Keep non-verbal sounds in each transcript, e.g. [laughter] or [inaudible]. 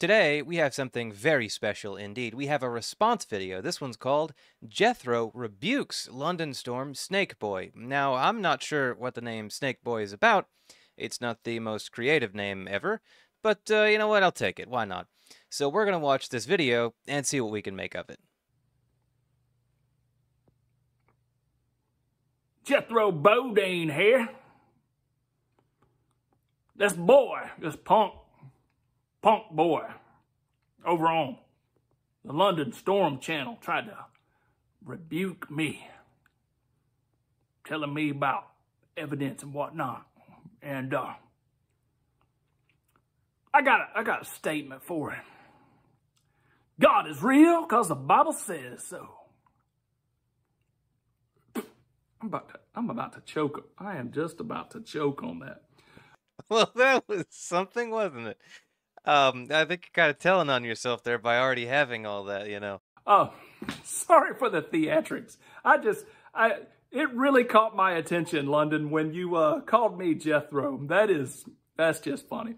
Today, we have something very special indeed. We have a response video. This one's called Jethro Rebukes London Storm Snake Boy. Now, I'm not sure what the name Snake Boy is about. It's not the most creative name ever, but uh, you know what? I'll take it. Why not? So, we're going to watch this video and see what we can make of it. Jethro Bodine here. This boy, this punk punk boy over on the London Storm Channel tried to rebuke me, telling me about evidence and whatnot. And uh, I got a, I got a statement for him. God is real because the Bible says so. I'm about to, I'm about to choke. I am just about to choke on that. [laughs] Well, that was something, wasn't it? Um, I think you're kind of telling on yourself there by already having all that, you know. Oh, [laughs] sorry for the theatrics. I just, I, it really caught my attention, London, when you uh, called me Jethro. That is, that's just funny.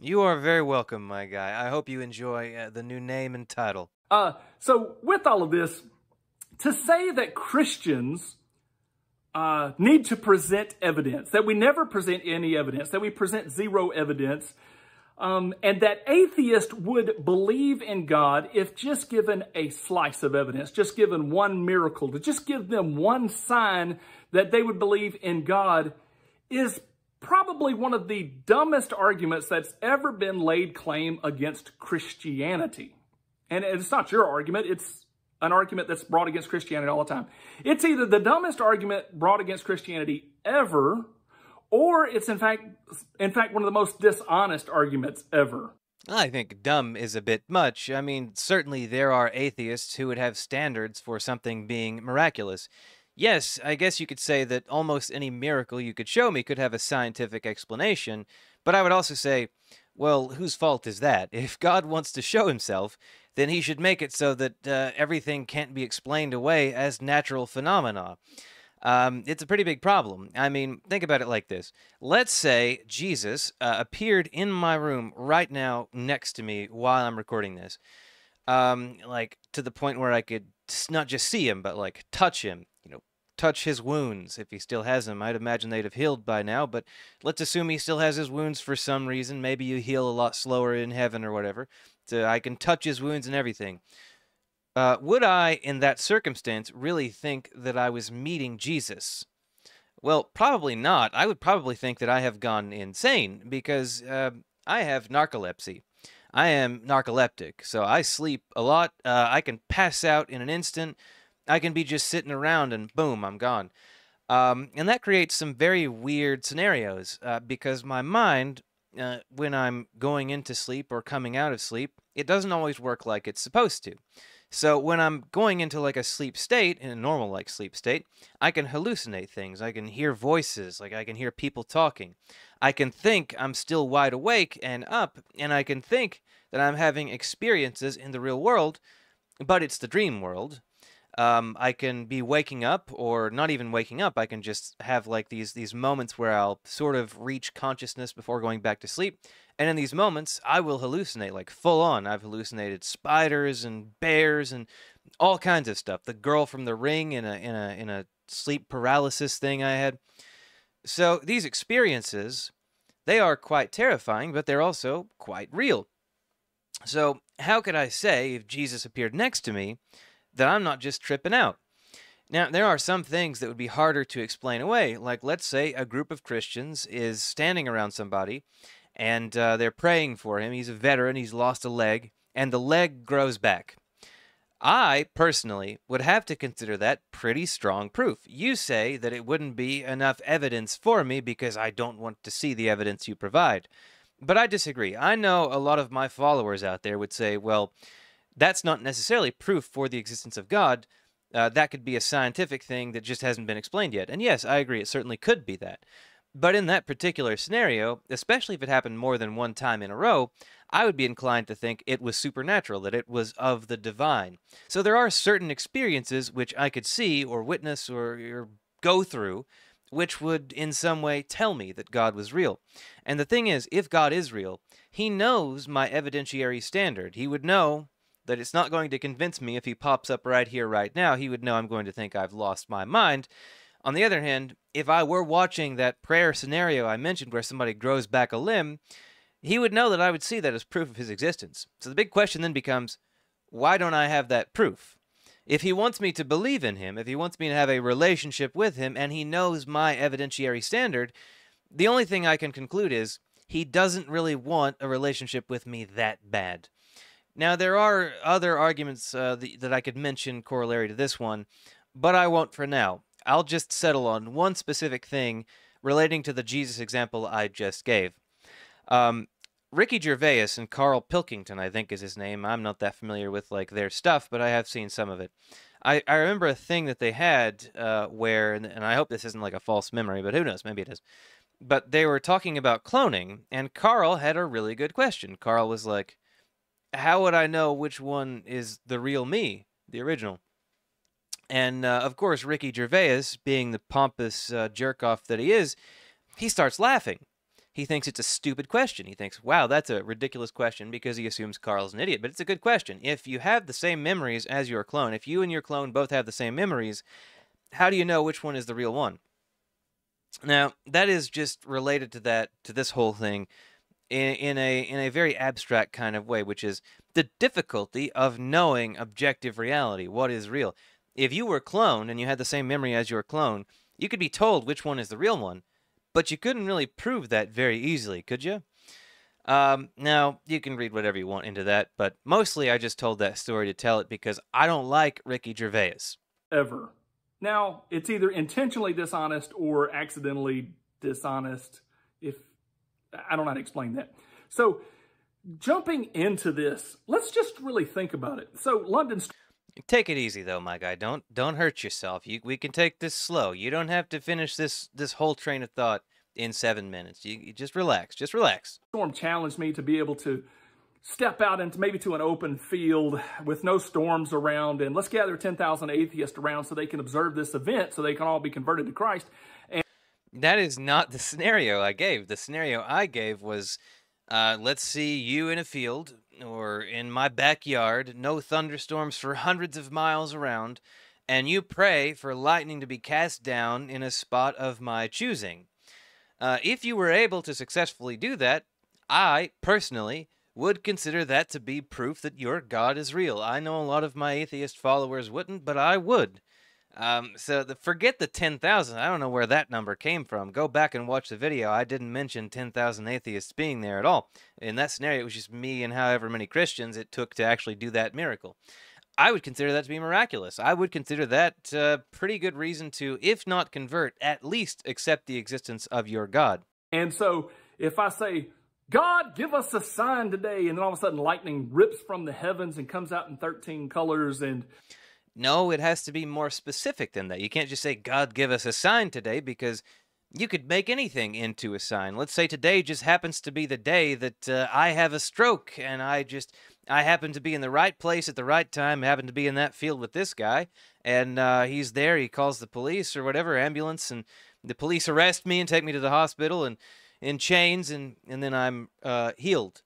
You are very welcome, my guy. I hope you enjoy uh, the new name and title. Uh, so, with all of this, to say that Christians uh, need to present evidence, that we never present any evidence, that we present zero evidence, um, and that atheists would believe in God if just given a slice of evidence, just given one miracle, to just give them one sign that they would believe in God is probably one of the dumbest arguments that's ever been laid claim against Christianity. And it's not your argument, it's an argument that's brought against Christianity all the time. It's either the dumbest argument brought against Christianity ever, or it's in fact in fact one of the most dishonest arguments ever. I think dumb is a bit much. I mean, certainly there are atheists who would have standards for something being miraculous. Yes, I guess you could say that almost any miracle you could show me could have a scientific explanation, but I would also say, well, whose fault is that? [laughs] If God wants to show himself, then he should make it so that uh, everything can't be explained away as natural phenomena um, it's a pretty big problem. I mean, think about it like this. Let's say Jesus uh, appeared in my room right now next to me while I'm recording this, um, like to the point where I could not just see him, but like touch him, you know, touch his wounds if he still has them. I'd imagine they'd have healed by now, but let's assume he still has his wounds for some reason. Maybe you heal a lot slower in heaven or whatever. So I can touch his wounds and everything. Uh, would I, in that circumstance, really think that I was meeting Jesus? Well, probably not. I would probably think that I have gone insane because uh, I have narcolepsy. I am narcoleptic, so I sleep a lot. Uh, I can pass out in an instant. I can be just sitting around and boom, I'm gone. Um, and that creates some very weird scenarios uh, because my mind, uh, when I'm going into sleep or coming out of sleep, it doesn't always work like it's supposed to. So when I'm going into like a sleep state, in a normal like sleep state, I can hallucinate things. I can hear voices, like I can hear people talking. I can think I'm still wide awake and up, and I can think that I'm having experiences in the real world, but it's the dream world, um, I can be waking up or not even waking up. I can just have like these these moments where I'll sort of reach consciousness before going back to sleep. And in these moments, I will hallucinate like full on. I've hallucinated spiders and bears and all kinds of stuff. The girl from the ring in a in a in a sleep paralysis thing I had. So these experiences, they are quite terrifying, but they're also quite real. So how could I say if Jesus appeared next to me? that I'm not just tripping out. Now, there are some things that would be harder to explain away. Like, let's say a group of Christians is standing around somebody and uh, they're praying for him. He's a veteran, he's lost a leg, and the leg grows back. I personally would have to consider that pretty strong proof. You say that it wouldn't be enough evidence for me because I don't want to see the evidence you provide. But I disagree. I know a lot of my followers out there would say, well, that's not necessarily proof for the existence of God. Uh, that could be a scientific thing that just hasn't been explained yet. And yes, I agree, it certainly could be that. But in that particular scenario, especially if it happened more than one time in a row, I would be inclined to think it was supernatural, that it was of the divine. So there are certain experiences which I could see or witness or, or go through which would in some way tell me that God was real. And the thing is, if God is real, he knows my evidentiary standard. He would know that it's not going to convince me if he pops up right here, right now. He would know I'm going to think I've lost my mind. On the other hand, if I were watching that prayer scenario I mentioned where somebody grows back a limb, he would know that I would see that as proof of his existence. So the big question then becomes why don't I have that proof? If he wants me to believe in him, if he wants me to have a relationship with him, and he knows my evidentiary standard, the only thing I can conclude is he doesn't really want a relationship with me that bad. Now, there are other arguments uh, the, that I could mention corollary to this one, but I won't for now. I'll just settle on one specific thing relating to the Jesus example I just gave. Um, Ricky Gervais and Carl Pilkington, I think is his name. I'm not that familiar with like their stuff, but I have seen some of it. I, I remember a thing that they had uh, where, and, and I hope this isn't like a false memory, but who knows? Maybe it is. But they were talking about cloning, and Carl had a really good question. Carl was like, how would I know which one is the real me, the original? And uh, of course, Ricky Gervais, being the pompous uh, jerk off that he is, he starts laughing. He thinks it's a stupid question. He thinks, wow, that's a ridiculous question because he assumes Carl's an idiot. But it's a good question. If you have the same memories as your clone, if you and your clone both have the same memories, how do you know which one is the real one? Now, that is just related to that, to this whole thing in, in a in a very abstract kind of way, which is the difficulty of knowing objective reality, what is real. If you were cloned and you had the same memory as your clone, you could be told which one is the real one, but you couldn't really prove that very easily, could you? Um, now, you can read whatever you want into that, but mostly I just told that story to tell it because I don't like Ricky Gervais. Ever. Now, it's either intentionally dishonest or accidentally dishonest I don't know how to explain that. So jumping into this, let's just really think about it. So London's. Take it easy though, my guy. Don't don't hurt yourself. You, we can take this slow. You don't have to finish this this whole train of thought in seven minutes. You, you just relax. Just relax. Storm challenged me to be able to step out into maybe to an open field with no storms around and let's gather 10,000 atheists around so they can observe this event so they can all be converted to Christ. That is not the scenario I gave. The scenario I gave was uh, let's see you in a field or in my backyard, no thunderstorms for hundreds of miles around, and you pray for lightning to be cast down in a spot of my choosing. Uh, if you were able to successfully do that, I personally would consider that to be proof that your God is real. I know a lot of my atheist followers wouldn't, but I would. Um, so the, forget the 10,000. I don't know where that number came from. Go back and watch the video. I didn't mention 10,000 atheists being there at all. In that scenario, it was just me and however many Christians it took to actually do that miracle. I would consider that to be miraculous. I would consider that uh, pretty good reason to, if not convert, at least accept the existence of your God. And so if I say, God, give us a sign today, and then all of a sudden lightning rips from the heavens and comes out in 13 colors and no, it has to be more specific than that. You can't just say, God, give us a sign today, because you could make anything into a sign. Let's say today just happens to be the day that uh, I have a stroke and I just, I happen to be in the right place at the right time, happen to be in that field with this guy, and uh, he's there. He calls the police or whatever, ambulance, and the police arrest me and take me to the hospital and in chains, and, and then I'm uh, healed.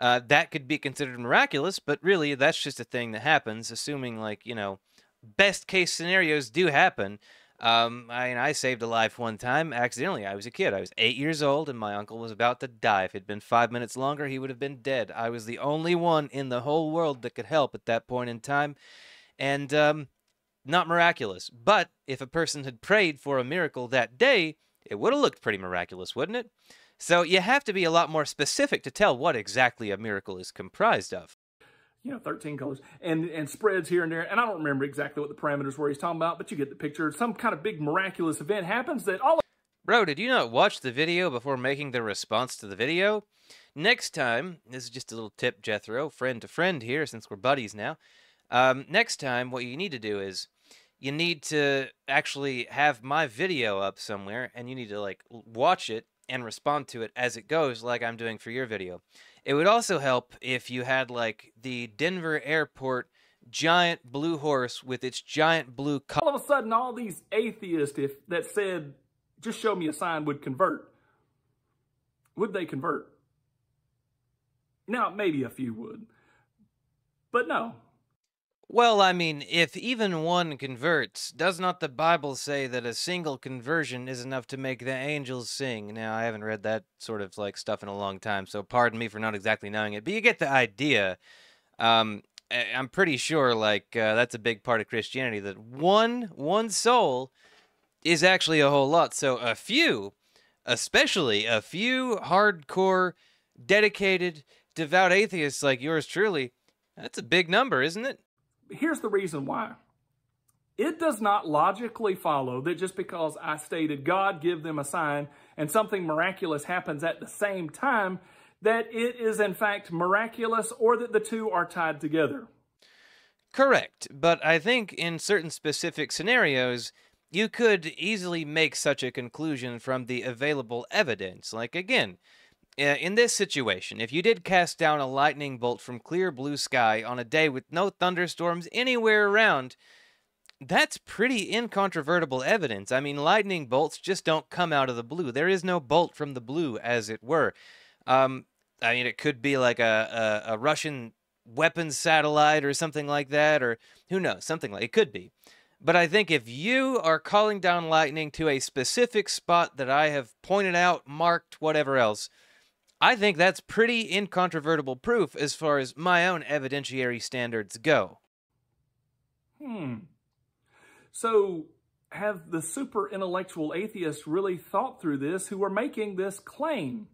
Uh, that could be considered miraculous, but really that's just a thing that happens, assuming like, you know, best case scenarios do happen. Um, I, and I saved a life one time accidentally. I was a kid. I was eight years old, and my uncle was about to die. If it had been five minutes longer, he would have been dead. I was the only one in the whole world that could help at that point in time. And um, not miraculous. But if a person had prayed for a miracle that day, it would have looked pretty miraculous, wouldn't it? So you have to be a lot more specific to tell what exactly a miracle is comprised of you know, 13 colors and, and spreads here and there. And I don't remember exactly what the parameters were he's talking about, but you get the picture. Some kind of big miraculous event happens that all. Bro, did you not watch the video before making the response to the video? Next time, this is just a little tip, Jethro, friend to friend here, since we're buddies now. Um, next time, what you need to do is you need to actually have my video up somewhere and you need to like watch it and respond to it as it goes, like I'm doing for your video. It would also help if you had like the Denver airport giant blue horse with its giant blue All of a sudden, all these atheists if, that said, just show me a sign would convert. Would they convert? Now, maybe a few would. But no, well, I mean, if even one converts, does not the Bible say that a single conversion is enough to make the angels sing? Now, I haven't read that sort of like stuff in a long time, so pardon me for not exactly knowing it, but you get the idea. Um, I- am pretty sure like uh, that's a big part of Christianity that one one soul is actually a whole lot. So a few, especially a few hardcore, dedicated, devout atheists like yours truly, that's a big number, isn't it? here's the reason why. It does not logically follow that just because I stated, God give them a sign, and something miraculous happens at the same time, that it is in fact miraculous or that the two are tied together. Correct, but I think in certain specific scenarios, you could easily make such a conclusion from the available evidence. Like, again, uh, in this situation, if you did cast down a lightning bolt from clear blue sky on a day with no thunderstorms anywhere around, that's pretty incontrovertible evidence. I mean, lightning bolts just don't come out of the blue. There is no bolt from the blue, as it were. Um, I mean, it could be like a, a, a Russian weapons satellite or something like that, or who knows, something like it could be. But I think if you are calling down lightning to a specific spot that I have pointed out, marked, whatever else, I think that's pretty incontrovertible proof as far as my own evidentiary standards go. Hmm. So, have the super intellectual atheists really thought through this who are making this claim?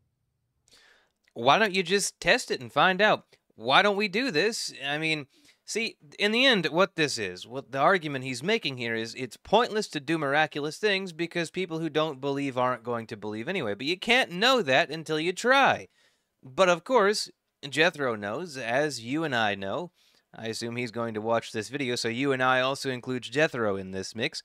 Why don't you just test it and find out? Why don't we do this? I mean, See, in the end, what this is, what the argument he's making here is it's pointless to do miraculous things because people who don't believe aren't going to believe anyway. But you can't know that until you try. But of course, Jethro knows, as you and I know. I assume he's going to watch this video, so you and I also include Jethro in this mix.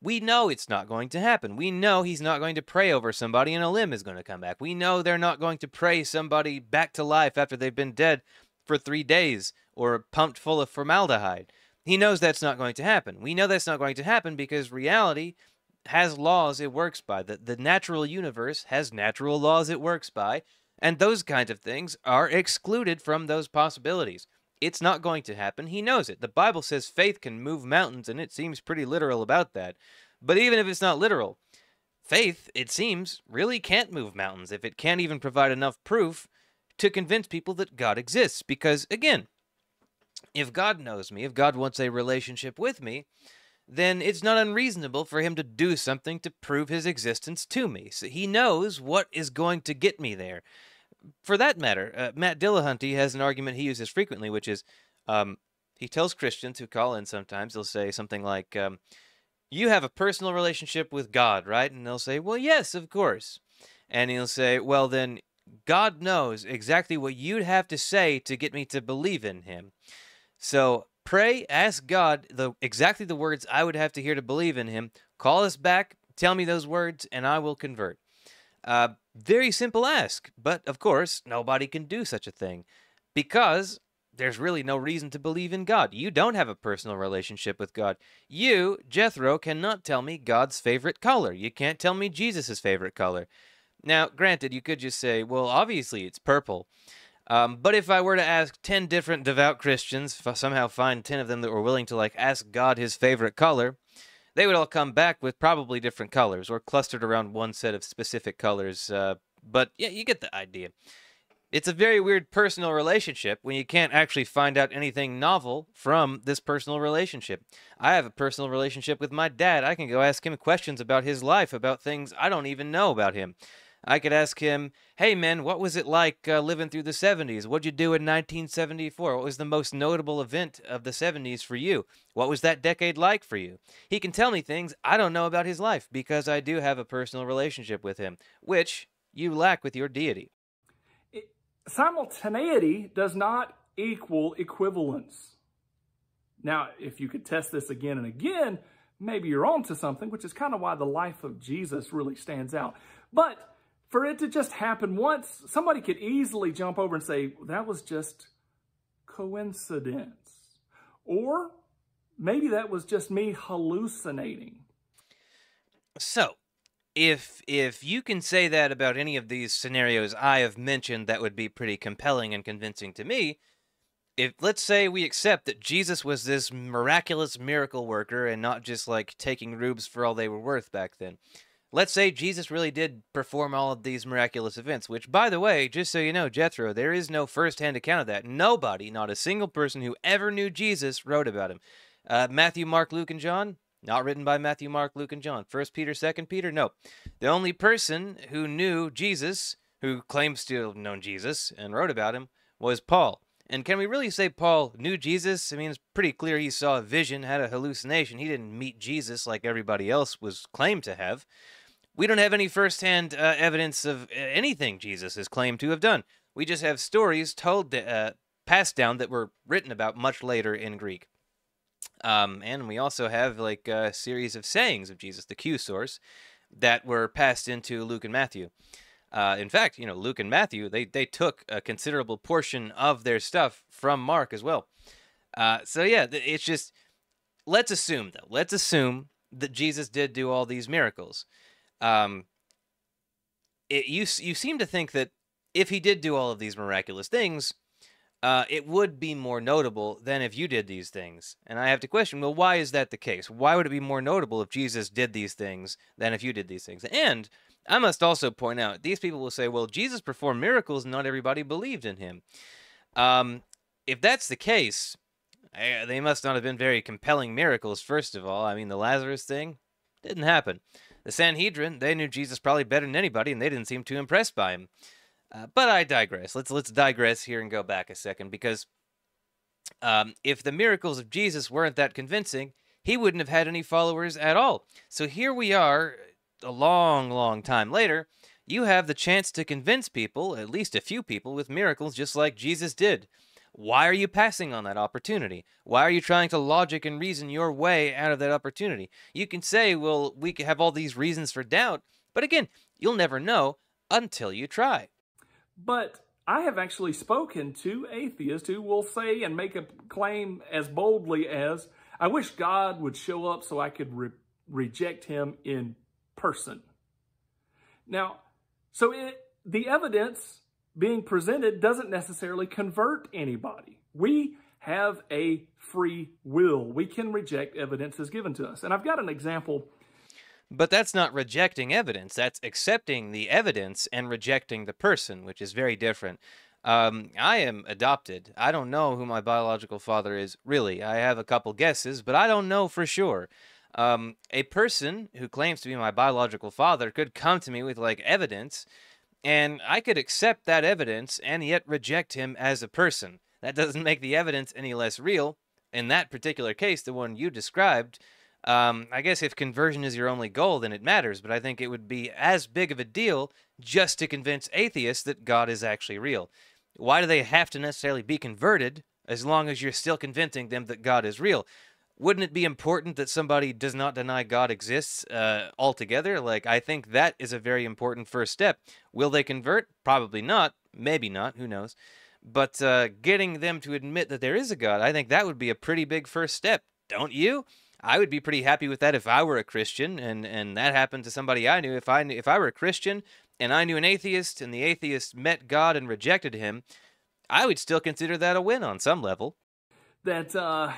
We know it's not going to happen. We know he's not going to pray over somebody and a limb is going to come back. We know they're not going to pray somebody back to life after they've been dead for three days or pumped full of formaldehyde. He knows that's not going to happen. We know that's not going to happen because reality has laws it works by. The, the natural universe has natural laws it works by, and those kinds of things are excluded from those possibilities. It's not going to happen. He knows it. The Bible says faith can move mountains, and it seems pretty literal about that. But even if it's not literal, faith, it seems, really can't move mountains if it can't even provide enough proof to convince people that God exists. Because, again, if God knows me, if God wants a relationship with me, then it's not unreasonable for him to do something to prove his existence to me. So he knows what is going to get me there. For that matter, uh, Matt Dillahunty has an argument he uses frequently, which is um, he tells Christians who call in sometimes, they'll say something like, um, You have a personal relationship with God, right? And they'll say, Well, yes, of course. And he'll say, Well, then God knows exactly what you'd have to say to get me to believe in him. So pray, ask God the exactly the words I would have to hear to believe in Him. Call us back, tell me those words, and I will convert. Uh, very simple ask, but of course, nobody can do such a thing because there's really no reason to believe in God. You don't have a personal relationship with God. You, Jethro, cannot tell me God's favorite color. You can't tell me Jesus' favorite color. Now, granted, you could just say, well, obviously it's purple. Um, but if I were to ask 10 different devout Christians, somehow find 10 of them that were willing to like ask God his favorite color, they would all come back with probably different colors or clustered around one set of specific colors. Uh, but yeah, you get the idea. It's a very weird personal relationship when you can't actually find out anything novel from this personal relationship. I have a personal relationship with my dad. I can go ask him questions about his life, about things I don't even know about him. I could ask him, "Hey, man, what was it like uh, living through the '70s? What'd you do in 1974? What was the most notable event of the '70s for you? What was that decade like for you?" He can tell me things I don't know about his life because I do have a personal relationship with him, which you lack with your deity. It, simultaneity does not equal equivalence. Now, if you could test this again and again, maybe you're onto something, which is kind of why the life of Jesus really stands out. But for it to just happen once, somebody could easily jump over and say, that was just coincidence. Or maybe that was just me hallucinating. So, if if you can say that about any of these scenarios I have mentioned that would be pretty compelling and convincing to me, if let's say we accept that Jesus was this miraculous miracle worker and not just like taking rubes for all they were worth back then let's say Jesus really did perform all of these miraculous events, which, by the way, just so you know, Jethro, there is no firsthand account of that. Nobody, not a single person who ever knew Jesus, wrote about him. Uh, Matthew, Mark, Luke, and John, not written by Matthew, Mark, Luke, and John. First Peter, Second Peter, no. The only person who knew Jesus, who claims to have known Jesus and wrote about him, was Paul. And can we really say Paul knew Jesus? I mean, it's pretty clear he saw a vision, had a hallucination. He didn't meet Jesus like everybody else was claimed to have. We don't have any firsthand uh, evidence of uh, anything Jesus is claimed to have done. We just have stories told, uh, passed down that were written about much later in Greek. Um, and we also have like a series of sayings of Jesus, the Q source, that were passed into Luke and Matthew. Uh, in fact, you know, Luke and Matthew, they, they took a considerable portion of their stuff from Mark as well. Uh, so, yeah, it's just let's assume, though, let's assume that Jesus did do all these miracles. Um, it, you you seem to think that if he did do all of these miraculous things, uh, it would be more notable than if you did these things. And I have to question, well, why is that the case? Why would it be more notable if Jesus did these things than if you did these things? And I must also point out, these people will say, well, Jesus performed miracles and not everybody believed in him. Um, if that's the case, they must not have been very compelling miracles, first of all. I mean, the Lazarus thing didn't happen. The Sanhedrin, they knew Jesus probably better than anybody, and they didn't seem too impressed by him. Uh, but I digress. Let's let's digress here and go back a second because um, if the miracles of Jesus weren't that convincing, he wouldn't have had any followers at all. So here we are, a long, long time later. You have the chance to convince people, at least a few people, with miracles just like Jesus did. Why are you passing on that opportunity? Why are you trying to logic and reason your way out of that opportunity? You can say, well, we have all these reasons for doubt, but again, you'll never know until you try. But I have actually spoken to atheists who will say and make a claim as boldly as, I wish God would show up so I could re reject him in person. Now, so it, the evidence being presented doesn't necessarily convert anybody. We have a free will. We can reject evidence as given to us. And I've got an example. But that's not rejecting evidence. That's accepting the evidence and rejecting the person, which is very different. Um, I am adopted. I don't know who my biological father is, really. I have a couple guesses, but I don't know for sure. Um, a person who claims to be my biological father could come to me with like evidence and I could accept that evidence and yet reject him as a person. That doesn't make the evidence any less real. In that particular case, the one you described, um, I guess if conversion is your only goal, then it matters, but I think it would be as big of a deal just to convince atheists that God is actually real. Why do they have to necessarily be converted as long as you're still convincing them that God is real? wouldn't it be important that somebody does not deny God exists uh, altogether? Like, I think that is a very important first step. Will they convert? Probably not. Maybe not. Who knows? But uh, getting them to admit that there is a God, I think that would be a pretty big first step, don't you? I would be pretty happy with that if I were a Christian, and, and that happened to somebody I knew. If I knew, if I were a Christian and I knew an atheist, and the atheist met God and rejected him, I would still consider that a win on some level. That uh,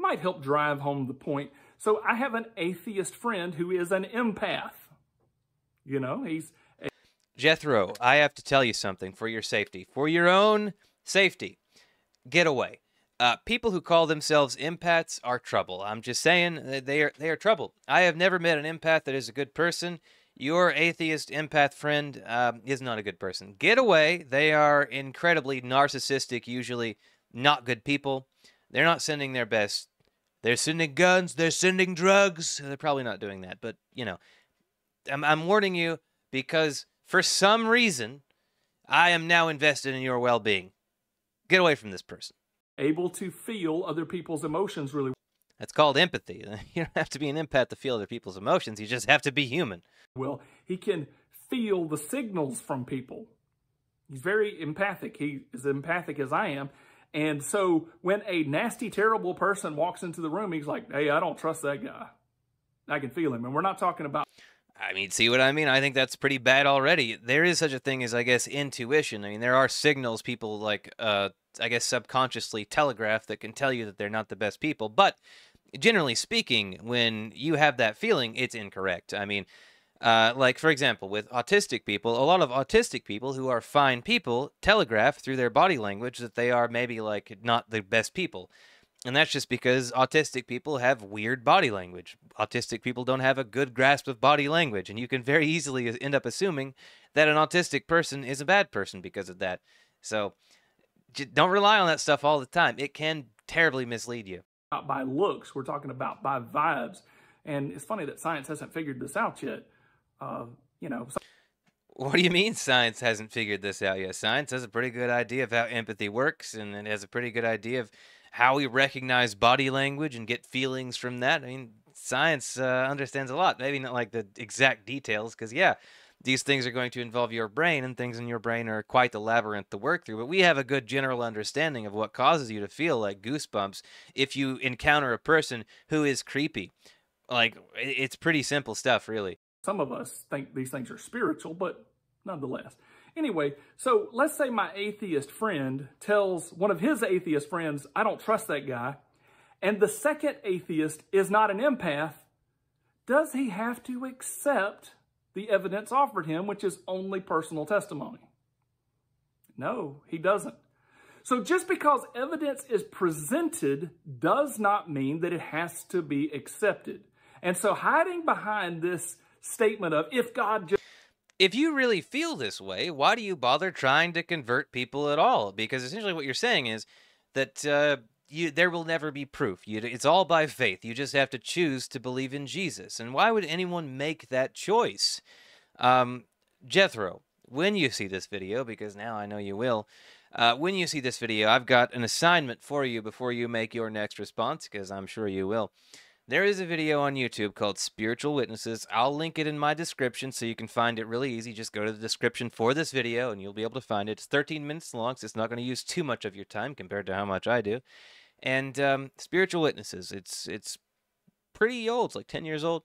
might help drive home the point. So I have an atheist friend who is an empath. You know, he's. A- Jethro, I have to tell you something for your safety, for your own safety. Get away. Uh, people who call themselves empaths are trouble. I'm just saying they are they are trouble. I have never met an empath that is a good person. Your atheist empath friend um, is not a good person. Get away. They are incredibly narcissistic. Usually, not good people. They're not sending their best they're sending guns, they're sending drugs. They're probably not doing that, but you know, I'm, I'm warning you because for some reason, I am now invested in your well being. Get away from this person. Able to feel other people's emotions really. That's called empathy. [laughs] You don't have to be an empath to feel other people's emotions. You just have to be human. Well, he can feel the signals from people. He's very empathic. He is empathic as I am. And so when a nasty, terrible person walks into the room, he's like, hey, I don't trust that guy. I can feel him. And we're not talking about. I mean, see what I mean? I think that's pretty bad already. There is such a thing as, I guess, intuition. I mean, there are signals people like, uh, I guess, subconsciously telegraph that can tell you that they're not the best people. But generally speaking, when you have that feeling, it's incorrect. I mean, uh, like, for example, with autistic people, a lot of autistic people who are fine people telegraph through their body language that they are maybe like not the best people. And that's just because autistic people have weird body language. Autistic people don't have a good grasp of body language. And you can very easily end up assuming that an autistic person is a bad person because of that. So don't rely on that stuff all the time. It can terribly mislead you. Not by looks, we're talking about by vibes. And it's funny that science hasn't figured this out yet uh, you know. So- what do you mean science hasn't figured this out yet? Science has a pretty good idea of how empathy works, and it has a pretty good idea of how we recognize body language and get feelings from that. I mean, science uh, understands a lot. Maybe not like the exact details, because yeah, these things are going to involve your brain, and things in your brain are quite the labyrinth to work through. But we have a good general understanding of what causes you to feel like goosebumps if you encounter a person who is creepy. Like, it's pretty simple stuff, really. Some of us think these things are spiritual, but nonetheless. Anyway, so let's say my atheist friend tells one of his atheist friends, I don't trust that guy, and the second atheist is not an empath, does he have to accept the evidence offered him, which is only personal testimony? No, he doesn't. So just because evidence is presented does not mean that it has to be accepted. And so hiding behind this statement of if God just. If you really feel this way, why do you bother trying to convert people at all? Because essentially what you're saying is that uh, you there will never be proof. You, it's all by faith. You just have to choose to believe in Jesus. And why would anyone make that choice? Um, Jethro, when you see this video, because now I know you will, uh, when you see this video, I've got an assignment for you before you make your next response, because I'm sure you will. There is a video on YouTube called Spiritual Witnesses. I'll link it in my description so you can find it really easy. Just go to the description for this video and you'll be able to find it. It's 13 minutes long, so it's not going to use too much of your time compared to how much I do. And um, Spiritual Witnesses, it's it's pretty old, it's like 10 years old.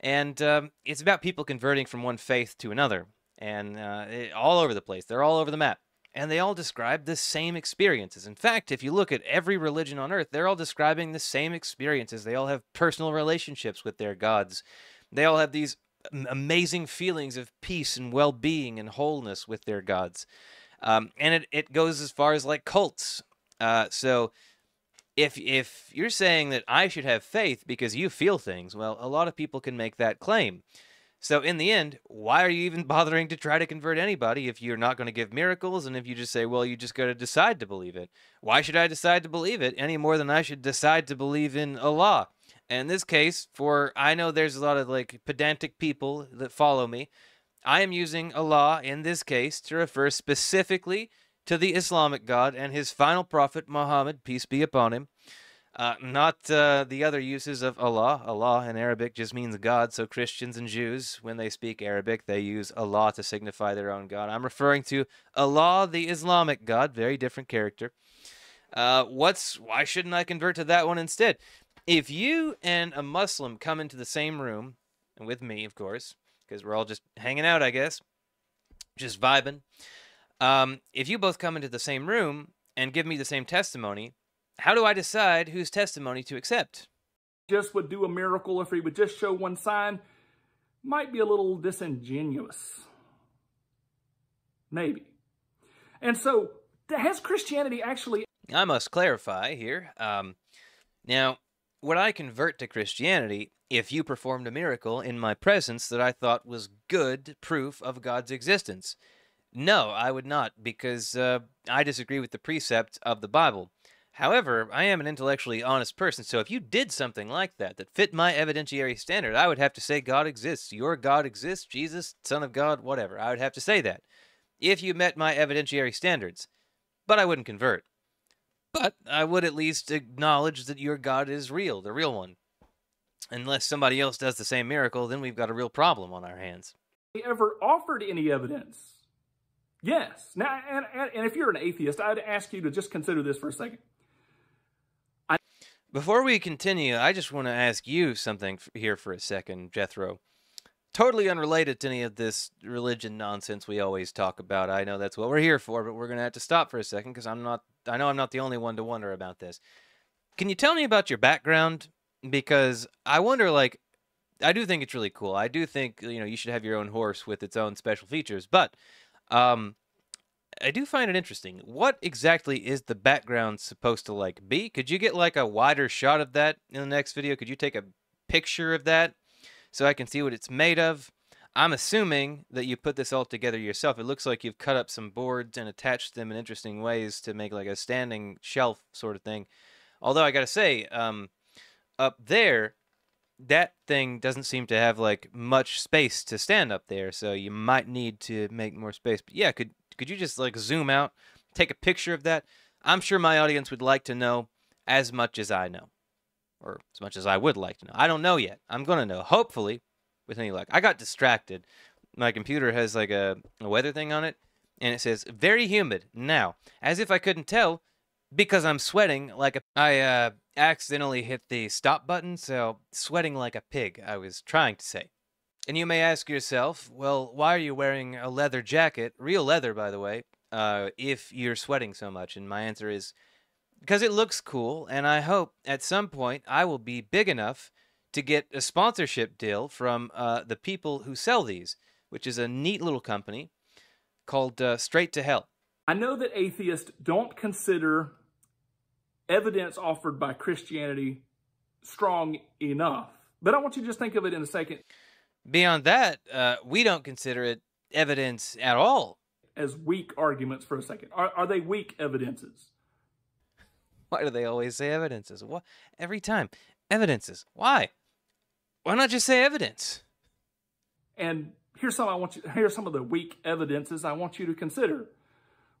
And um, it's about people converting from one faith to another and uh, it, all over the place. They're all over the map and they all describe the same experiences. In fact, if you look at every religion on earth, they're all describing the same experiences. They all have personal relationships with their gods. They all have these amazing feelings of peace and well being and wholeness with their gods. Um, and it, it goes as far as like cults. Uh, so if if you're saying that I should have faith because you feel things, well, a lot of people can make that claim. So in the end, why are you even [laughs] bothering to try to convert anybody if you're not going to give miracles and if you just say, well, you just got to decide to believe it? Why should I decide to believe it any more than I should decide to believe in Allah? And in this case, for I know there's a lot of like pedantic people that follow me. I am using Allah in this case to refer specifically to the Islamic God and his final prophet Muhammad, peace be upon him. Uh, not uh, the other uses of Allah. Allah in Arabic just means God. So Christians and Jews, when they speak Arabic, they use Allah to signify their own God. I'm referring to Allah, the Islamic God, very different character. Uh, what's why shouldn't I convert to that one instead? If you and a Muslim come into the same room, and with me, of course, because we're all just hanging out, I guess, just vibing. Um, if you both come into the same room and give me the same testimony, how do I decide whose testimony to accept? Just would do a miracle if he would just show one sign might be a little disingenuous. Maybe. And so, has Christianity actually. I must clarify here. Um, now, would I convert to Christianity if you performed a miracle in my presence that I thought was good proof of God's existence? No, I would not, because uh, I disagree with the precept of the Bible. However, I am an intellectually honest person, so if you did something like that that fit my evidentiary standard, I would have to say God exists, your God exists, Jesus, Son of God, whatever. I would have to say that if you met my evidentiary standards, but I wouldn't convert. But I would at least acknowledge that your God is real, the real one. Unless somebody else does the same miracle, then we've got a real problem on our hands. Ever offered any evidence? Yes. Now, and, and, and if you're an atheist, I'd ask you to just consider this for a second. Before we continue, I just want to ask you something here for a second, Jethro. Totally unrelated to any of this religion nonsense we always talk about. I know that's what we're here for, but we're going to have to stop for a second because I'm not, I know I'm not the only one to wonder about this. Can you tell me about your background? Because I wonder, like, I do think it's really cool. I do think, you know, you should have your own horse with its own special features, but um, I do find it interesting. What exactly is the background supposed to like be? Could you get like a wider shot of that in the next video? Could you take a picture of that so I can see what it's made of? I'm assuming that you put this all together yourself. It looks like you've cut up some boards and attached them in interesting ways to make like a standing shelf sort of thing. Although I gotta say, um, up there, that thing doesn't seem to have like much space to stand up there, so you might need to make more space. But yeah, could could you just like zoom out, take a picture of that? I'm sure my audience would like to know as much as I know, or as much as I would like to know. I don't know yet. I'm gonna know, hopefully, with any luck. I got distracted. My computer has like a, a weather thing on it, and it says very humid now, as if I couldn't tell because I'm sweating like a. I uh, accidentally hit the stop button, so sweating like a pig. I was trying to say. And you may ask yourself, well, why are you wearing a leather jacket, real leather, by the way, uh, if you're sweating so much? And my answer is because it looks cool, and I hope at some point I will be big enough to get a sponsorship deal from uh, the people who sell these, which is a neat little company called uh, Straight to Hell. I know that atheists don't consider evidence offered by Christianity strong enough, but I want you to just think of it in a second. Beyond that, uh, we don't consider it evidence at all. As weak arguments for a second. Are, are they weak evidences? Why do they always say evidences? What every time? Evidences. Why? Why not just say evidence? And here's some I want you here's some of the weak evidences I want you to consider.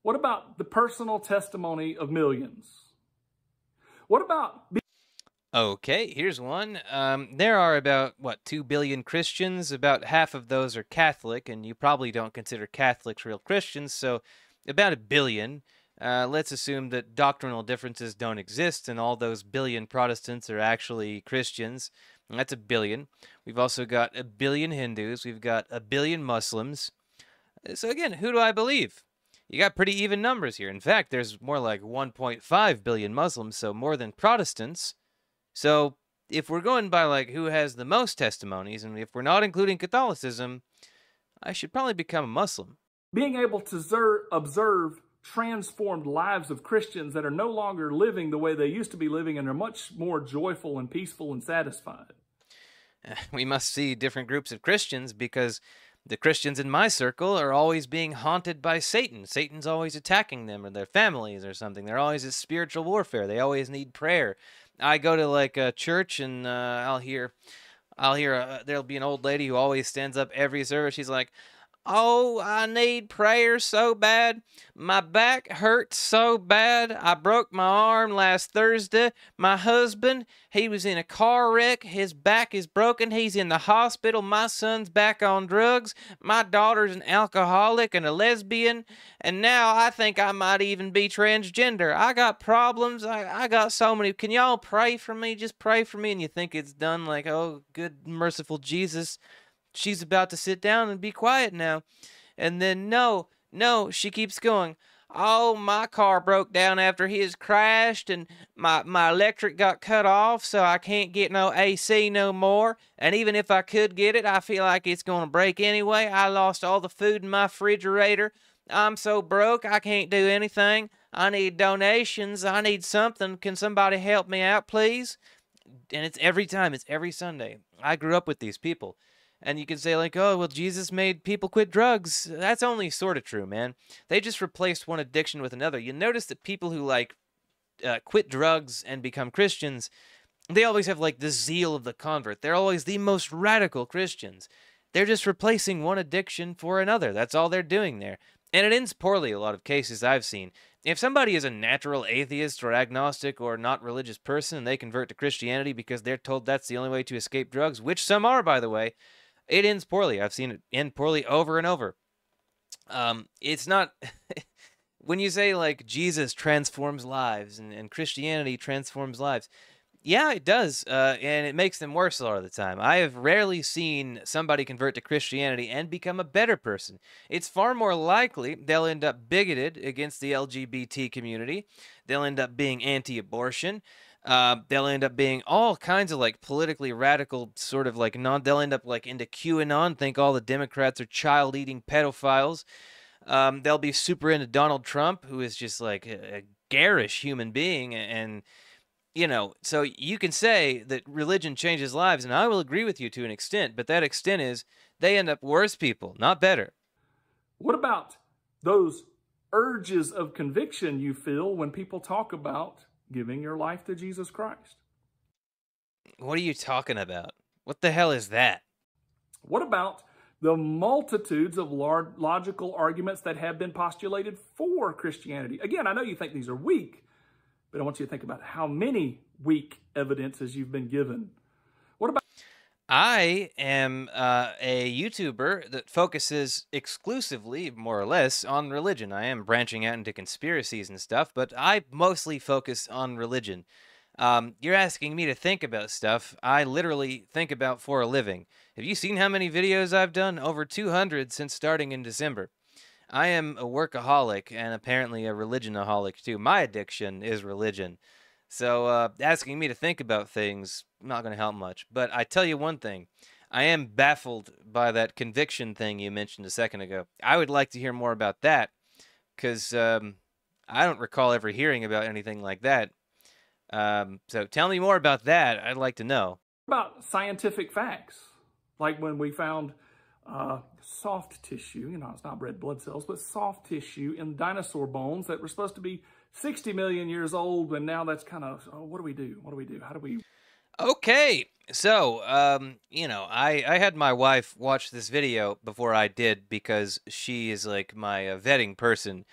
What about the personal testimony of millions? What about Okay, here's one. Um, there are about, what, 2 billion Christians? About half of those are Catholic, and you probably don't consider Catholics real Christians, so about a billion. Uh, let's assume that doctrinal differences don't exist and all those billion Protestants are actually Christians. that's a billion. We've also got a billion Hindus. We've got a billion Muslims. Uh, so, again, who do I believe? You got pretty even numbers here. In fact, there's more like 1.5 billion Muslims, so more than Protestants. So if we're going by like who has the most testimonies, and if we're not including Catholicism, I should probably become a Muslim. Being able to observe transformed lives of Christians that are no longer living the way they used to be living and are much more joyful and peaceful and satisfied. [laughs] We must see different groups of Christians because the Christians in my circle are always being haunted by Satan. Satan's always attacking them or their families or something. They're always in spiritual warfare. They always need prayer. I go to like a church and uh, I'll hear, I'll hear a, uh, there'll be an old lady who always stands up every service. She's like, Oh, I need prayer so bad. My back hurts so bad. I broke my arm last Thursday. My husband, he was in a car wreck. His back is broken. He's in the hospital. My son's back on drugs. My daughter's an alcoholic and a lesbian. And now I think I might even be transgender. I got problems. I, I got so many. Can y'all pray for me? Just pray for me. And you think it's done like, oh, good, merciful Jesus she's about to sit down and be quiet now. And then, no, no, she keeps going. Oh, my car broke down after his crashed, and my, my electric got cut off, so I can't get no AC no more. And even if I could get it, I feel like it's going to break anyway. I lost all the food in my refrigerator. I'm so broke, I can't do anything. I need donations. I need something. Can somebody help me out, please? And it's every time, it's every Sunday. I grew up with these people and you could say like oh well jesus made people quit drugs that's only sort of true man they just replaced one addiction with another you notice that people who like uh, quit drugs and become christians they always have like the zeal of the convert they're always the most radical christians they're just replacing one addiction for another that's all they're doing there and it ends poorly a lot of cases i've seen if somebody is a natural atheist or agnostic or not religious person and they convert to christianity because they're told that's the only way to escape drugs which some are by the way it ends poorly. I've seen it end poorly over and over. Um, it's not [laughs] when you say like Jesus transforms lives and, and Christianity transforms lives. Yeah, it does, uh, and it makes them worse a lot of the time. I have rarely seen somebody convert to Christianity and become a better person. It's far more likely they'll end up bigoted against the LGBT community. They'll end up being anti-abortion uh, they'll end up being all kinds of like politically radical sort of like non they'll end up like into qanon think all the democrats are child-eating pedophiles um, they'll be super into donald trump who is just like a, a garish human being and you know so you can say that religion changes lives and i will agree with you to an extent but that extent is they end up worse people not better what about those urges of conviction you feel when people talk about giving your life to Jesus Christ. What are you talking about? What the hell is that? What about the multitudes of logical arguments that have been postulated for Christianity? Again, I know you think these are weak, but I want you to think about how many weak evidences you've been given I am uh, a YouTuber that focuses exclusively, more or less, on religion. I am branching out into conspiracies and stuff, but I mostly focus on religion. Um, you're asking me to think about stuff I literally think about for a living. Have you seen how many videos I've done? Over 200 since starting in December. I am a workaholic and apparently a religionaholic too. My addiction is religion. So uh, asking me to think about things not going to help much. But I tell you one thing, I am baffled by that conviction thing you mentioned a second ago. I would like to hear more about that because um, I don't recall ever hearing about anything like that. Um, so tell me more about that. I'd like to know about scientific facts, like when we found uh, soft tissue. You know, it's not red blood cells, but soft tissue in dinosaur bones that were supposed to be 60 million years old, and now that's kind of oh, what do we do? What do we do? How do we? Okay, so um, you know, I I had my wife watch this video before I did because she is like my uh, vetting person.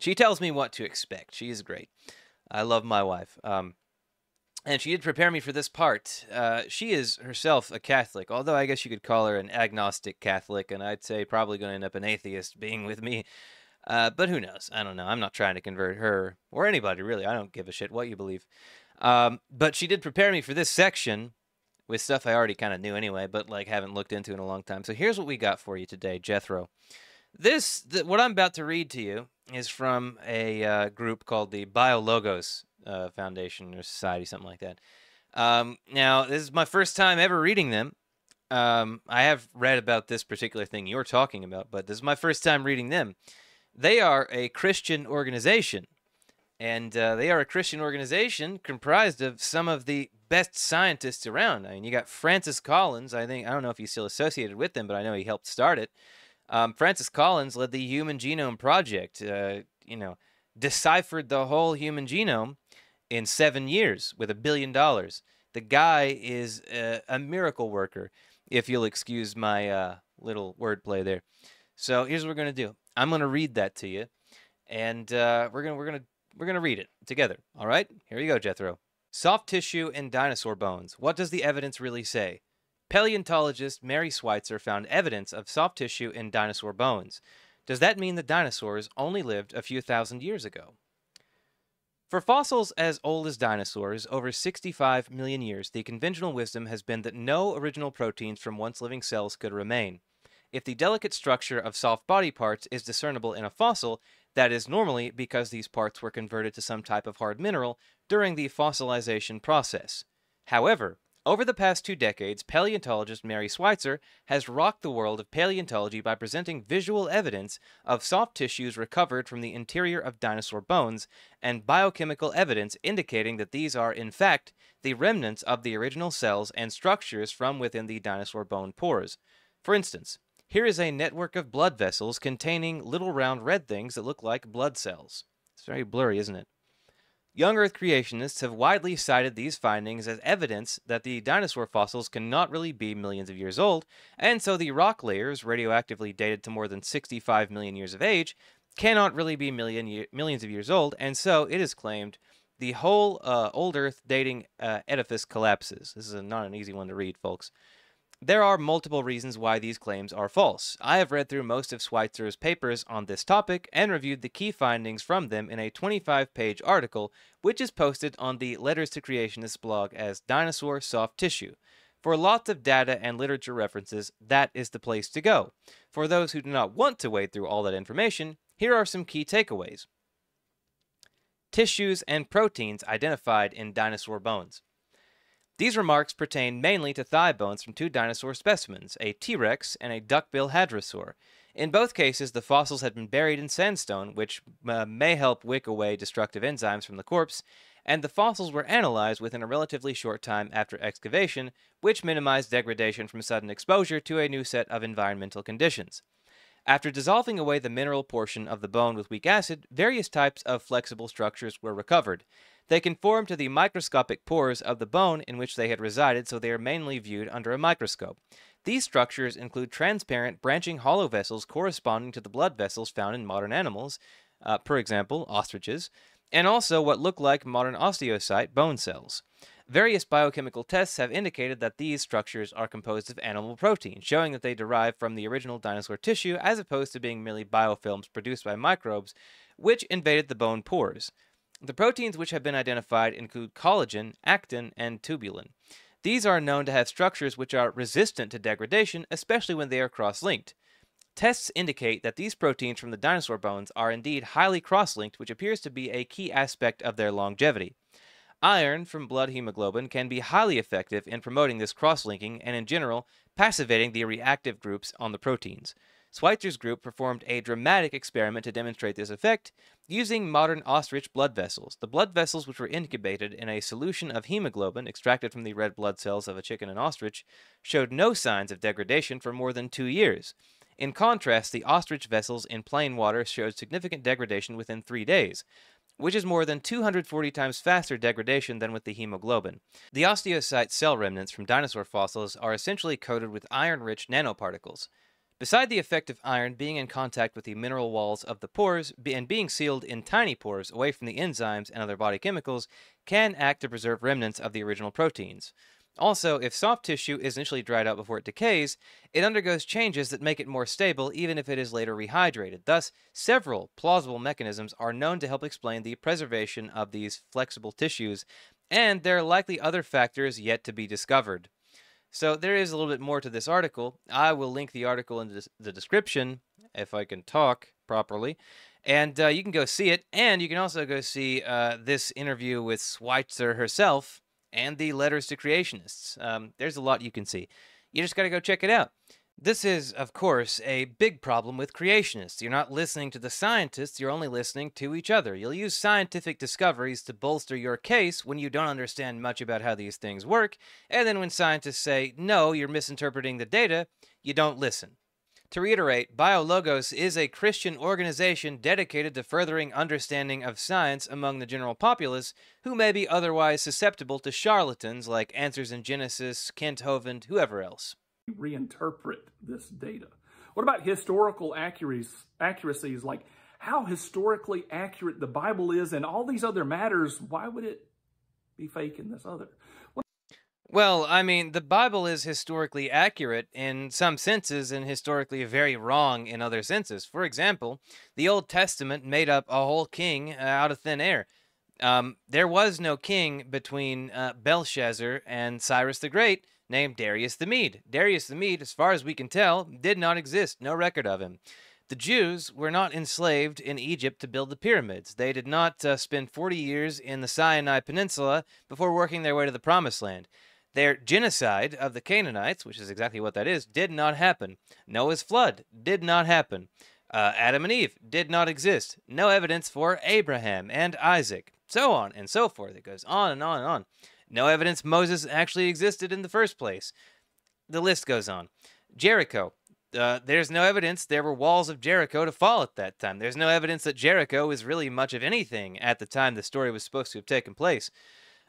She tells me what to expect. She is great. I love my wife. Um, and she did prepare me for this part. Uh, she is herself a Catholic, although I guess you could call her an agnostic Catholic, and I'd say probably going to end up an atheist being with me uh, but who knows? I don't know. I'm not trying to convert her or anybody really. I don't give a shit what you believe. Um, but she did prepare me for this section with stuff I already kind of knew anyway, but like haven't looked into in a long time. So here's what we got for you today, Jethro. This th- what I'm about to read to you is from a uh, group called the BioLogos uh, Foundation or Society, something like that. Um, now this is my first time ever reading them. Um, I have read about this particular thing you're talking about, but this is my first time reading them they are a Christian organization. And uh, they are a Christian organization comprised of some of the best scientists around. I mean, you got Francis Collins. I think I don't know if he's still associated with them, but I know he helped start it. Um, Francis Collins led the Human Genome Project. Uh, you know, deciphered the whole human genome in seven years with a billion dollars. The guy is a, uh, a miracle worker, if you'll excuse my uh, little wordplay there. So here's what we're going to do. I'm going to read that to you, and uh, we're going we're going to we're going to read it together. All right? Here you go, Jethro. Soft tissue and dinosaur bones. What does the evidence really say? Paleontologist Mary Schweitzer found evidence of soft tissue in dinosaur bones. Does that mean the dinosaurs only lived a few thousand years ago? For fossils as old as dinosaurs, over 65 million years, the conventional wisdom has been that no original proteins from once living cells could remain. If the delicate structure of soft body parts is discernible in a fossil, that is normally because these parts were converted to some type of hard mineral during the fossilization process. However, over the past two decades, paleontologist Mary Schweitzer has rocked the world of paleontology by presenting visual evidence of soft tissues recovered from the interior of dinosaur bones and biochemical evidence indicating that these are, in fact, the remnants of the original cells and structures from within the dinosaur bone pores. For instance, here is a network of blood vessels containing little round red things that look like blood cells. It's very blurry, isn't it? Young Earth creationists have widely cited these findings as evidence that the dinosaur fossils cannot really be millions of years old, and so the rock layers, radioactively dated to more than 65 million years of age, cannot really be million year, millions of years old, and so it is claimed the whole uh, old Earth dating uh, edifice collapses. This is a, not an easy one to read, folks. There are multiple reasons why these claims are false. I have read through most of Schweitzer's papers on this topic and reviewed the key findings from them in a 25 page article, which is posted on the Letters to Creationists blog as Dinosaur Soft Tissue. For lots of data and literature references, that is the place to go. For those who do not want to wade through all that information, here are some key takeaways. Tissues and proteins identified in dinosaur bones. These remarks pertain mainly to thigh bones from two dinosaur specimens, a T. rex and a duckbill hadrosaur. In both cases, the fossils had been buried in sandstone, which uh, may help wick away destructive enzymes from the corpse, and the fossils were analyzed within a relatively short time after excavation, which minimized degradation from sudden exposure to a new set of environmental conditions. After dissolving away the mineral portion of the bone with weak acid, various types of flexible structures were recovered. They conform to the microscopic pores of the bone in which they had resided, so they are mainly viewed under a microscope. These structures include transparent, branching hollow vessels corresponding to the blood vessels found in modern animals, uh, for example, ostriches, and also what look like modern osteocyte bone cells. Various biochemical tests have indicated that these structures are composed of animal protein, showing that they derive from the original dinosaur tissue as opposed to being merely biofilms produced by microbes which invaded the bone pores. The proteins which have been identified include collagen, actin, and tubulin. These are known to have structures which are resistant to degradation, especially when they are cross linked. Tests indicate that these proteins from the dinosaur bones are indeed highly cross linked, which appears to be a key aspect of their longevity. Iron from blood hemoglobin can be highly effective in promoting this cross linking and, in general, passivating the reactive groups on the proteins. Schweitzer's group performed a dramatic experiment to demonstrate this effect using modern ostrich blood vessels. The blood vessels, which were incubated in a solution of hemoglobin extracted from the red blood cells of a chicken and ostrich, showed no signs of degradation for more than two years. In contrast, the ostrich vessels in plain water showed significant degradation within three days which is more than 240 times faster degradation than with the hemoglobin. The osteocyte cell remnants from dinosaur fossils are essentially coated with iron rich nanoparticles. Beside the effect of iron being in contact with the mineral walls of the pores and being sealed in tiny pores away from the enzymes and other body chemicals, can act to preserve remnants of the original proteins. Also, if soft tissue is initially dried out before it decays, it undergoes changes that make it more stable even if it is later rehydrated. Thus, several plausible mechanisms are known to help explain the preservation of these flexible tissues, and there are likely other factors yet to be discovered. So, there is a little bit more to this article. I will link the article in the description if I can talk properly. And uh, you can go see it, and you can also go see uh, this interview with Schweitzer herself and the Letters to Creationists. Um, there's a lot you can see. You just got to go check it out. This is, of course, a big problem with creationists. You're not listening to the scientists, you're only listening to each other. You'll use scientific discoveries to bolster your case when you don't understand much about how these things work, and then when scientists say, no, you're misinterpreting the data, you don't listen. To reiterate, BioLogos is a Christian organization dedicated to furthering understanding of science among the general populace who may be otherwise susceptible to charlatans like Answers in Genesis, Kent Hovind, whoever else. Reinterpret this data. What about historical accuracies like how historically accurate the Bible is and all these other matters? Why would it be fake in this other? Well, I mean, the Bible is historically accurate in some senses and historically very wrong in other senses. For example, the Old Testament made up a whole king uh, out of thin air. Um, there was no king between uh, Belshazzar and Cyrus the Great named Darius the Mede. Darius the Mede, as far as we can tell, did not exist, no record of him. The Jews were not enslaved in Egypt to build the pyramids. They did not uh, spend 40 years in the Sinai Peninsula before working their way to the Promised Land. Their genocide of the Canaanites, which is exactly what that is, did not happen. Noah's flood did not happen. Uh, Adam and Eve did not exist. No evidence for Abraham and Isaac. So on and so forth. It goes on and on and on. No evidence Moses actually existed in the first place. The list goes on. Jericho. Uh, there's no evidence there were walls of Jericho to fall at that time. There's no evidence that Jericho was really much of anything at the time the story was supposed to have taken place.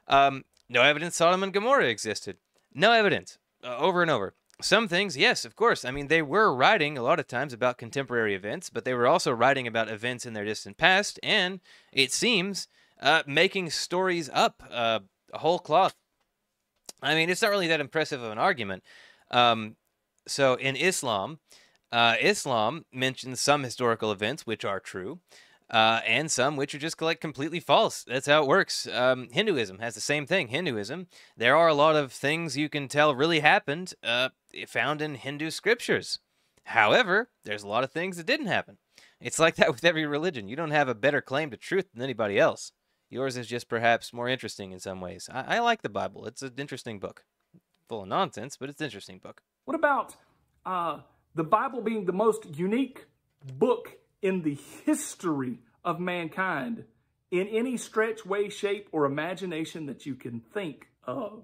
Um, no evidence Sodom and Gomorrah existed. No evidence. Uh, over and over. Some things, yes, of course. I mean, they were writing a lot of times about contemporary events, but they were also writing about events in their distant past, and it seems uh, making stories up uh, a whole cloth. I mean, it's not really that impressive of an argument. Um, so in Islam, uh, Islam mentions some historical events which are true uh, and some which are just like completely false. That's how it works. Um, Hinduism has the same thing. Hinduism, there are a lot of things you can tell really happened uh, found in Hindu scriptures. However, there's a lot of things that didn't happen. It's like that [laughs] with every religion. You don't have a better claim to truth than anybody else. Yours is just perhaps more interesting in some ways. I, I like the Bible. It's an interesting book. Full of nonsense, but it's an interesting book. What about uh, the Bible being the most unique book in the history of mankind in any stretch, way, shape, or imagination that you can think of.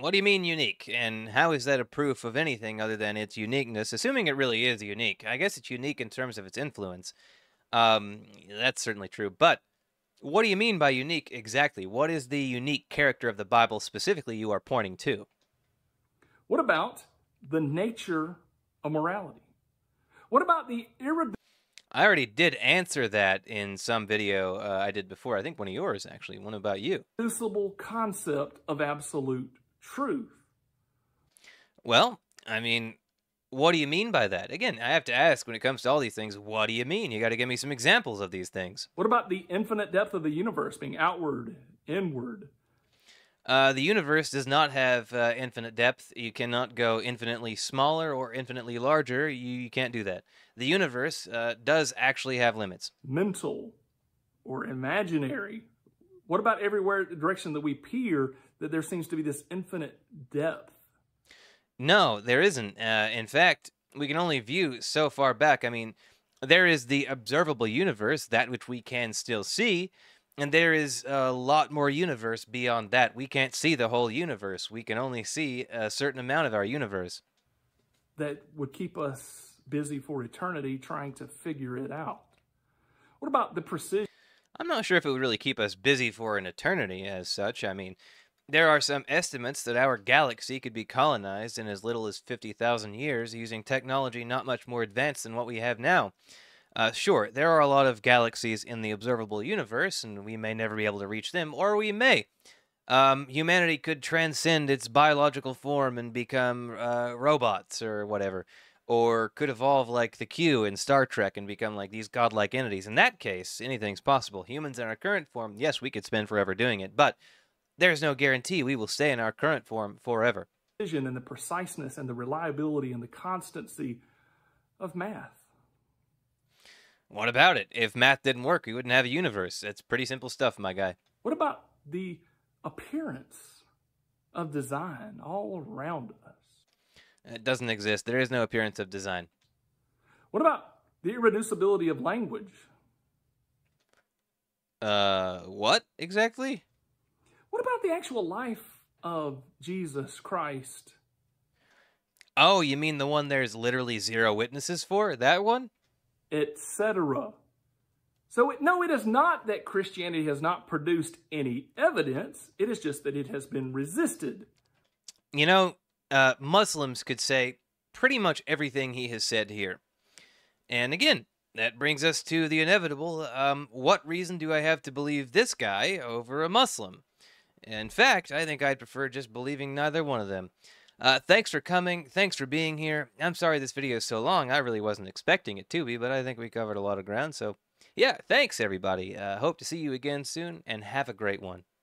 What do you mean unique? And how is that a proof of anything other than its uniqueness? Assuming it really is unique. I guess it's unique in terms of its influence. Um, that's certainly true. But what do you mean by unique exactly? What is the unique character of the Bible specifically you are pointing to? What about the nature of morality? What about the irreducible? I already did answer that in some video uh, I did before. I think one of yours, actually, one about you. Reducible concept of absolute truth. Well, I mean, what do you mean by that? Again, I have to ask when it comes to all these things, what do you mean? You got to give me some examples of these things. What about the infinite depth of the universe being outward, inward? Uh, the universe does not have uh, infinite depth. You cannot go infinitely smaller or infinitely larger. You, you can't do that the universe uh, does actually have limits. Mental or imaginary. What about everywhere direction that we peer that there seems to be this infinite depth? No, there isn't. Uh, in fact, we can only view so far back. I mean, there is the observable universe, that which we can still see, and there is a lot more universe beyond that. We can't see the whole universe. We can only see a certain amount of our universe. That would keep us busy for eternity trying to figure it out. What about the precision? I'm not sure if it would really keep us busy for an eternity as such. I mean, there are some estimates that our galaxy could be colonized in as little as 50,000 years using technology not much more advanced than what we have now. Uh, sure, there are a lot of galaxies in the observable universe, and we may never be able to reach them, or we may. Um, humanity could transcend its biological form and become uh, robots or whatever or could evolve like the Q in Star Trek and become like these godlike entities. In that case, anything's possible. Humans in our current form, yes, we could spend forever doing it, but there's no guarantee we will stay in our current form forever. Vision and the preciseness and the reliability and the constancy of math. What about it? If math didn't work, we wouldn't have a universe. It's pretty simple stuff, my guy. What about the appearance of design all around us? It doesn't exist. There is no appearance of design. What about the irreducibility of language? Uh, what exactly? What about the actual life of Jesus Christ? Oh, you mean the one there's literally zero witnesses for? That one? Etc. So, it, no, it is not that Christianity has not produced any evidence. It is just that it has been resisted. You know, uh, Muslims could say pretty much everything he has said here. And again, that brings us to the inevitable. Um, what reason do I have to believe this guy over a Muslim? In fact, I think I'd prefer just believing neither one of them. Uh, thanks for coming. Thanks for being here. I'm sorry this video is so long. I really wasn't expecting it to be, but I think we covered a lot of ground. So, yeah, thanks, everybody. Uh, hope to see you again soon, and have a great one.